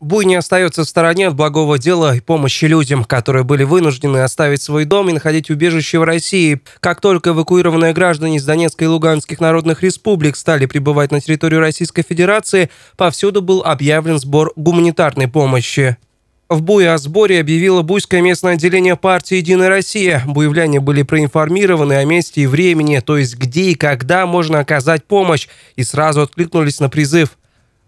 Буй не остается в стороне от благого дела и помощи людям, которые были вынуждены оставить свой дом и находить убежище в России. Как только эвакуированные граждане из Донецкой и Луганских народных республик стали прибывать на территорию Российской Федерации, повсюду был объявлен сбор гуманитарной помощи. В Буе о сборе объявило Буйское местное отделение партии «Единая Россия». Буевляне были проинформированы о месте и времени, то есть где и когда можно оказать помощь, и сразу откликнулись на призыв.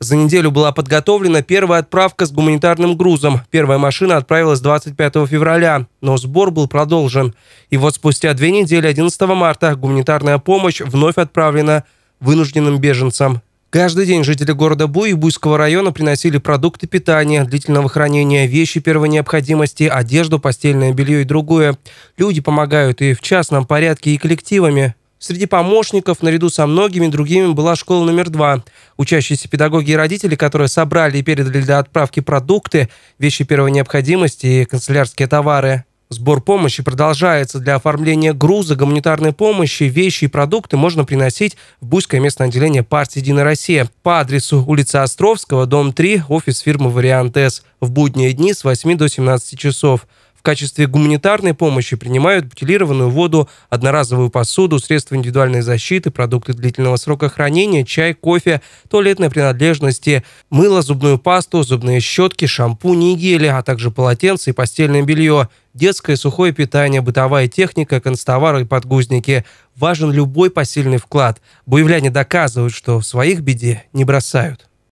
За неделю была подготовлена первая отправка с гуманитарным грузом. Первая машина отправилась 25 февраля, но сбор был продолжен. И вот спустя две недели, 11 марта, гуманитарная помощь вновь отправлена вынужденным беженцам. Каждый день жители города Буй и Буйского района приносили продукты питания, длительного хранения, вещи первой необходимости, одежду, постельное белье и другое. Люди помогают и в частном порядке, и коллективами. Среди помощников, наряду со многими другими, была школа номер два. Учащиеся педагоги и родители, которые собрали и передали для отправки продукты, вещи первой необходимости и канцелярские товары. Сбор помощи продолжается. Для оформления груза, гуманитарной помощи, вещи и продукты можно приносить в Буйское местное отделение партии «Единая Россия» по адресу улица Островского, дом 3, офис фирмы «Вариант С» в будние дни с 8 до 17 часов. В качестве гуманитарной помощи принимают бутилированную воду, одноразовую посуду, средства индивидуальной защиты, продукты длительного срока хранения, чай, кофе, туалетные принадлежности, мыло, зубную пасту, зубные щетки, шампуни и гели, а также полотенца и постельное белье, детское сухое питание, бытовая техника, констовары и подгузники. Важен любой посильный вклад. Буевляне доказывают, что в своих беде не бросают.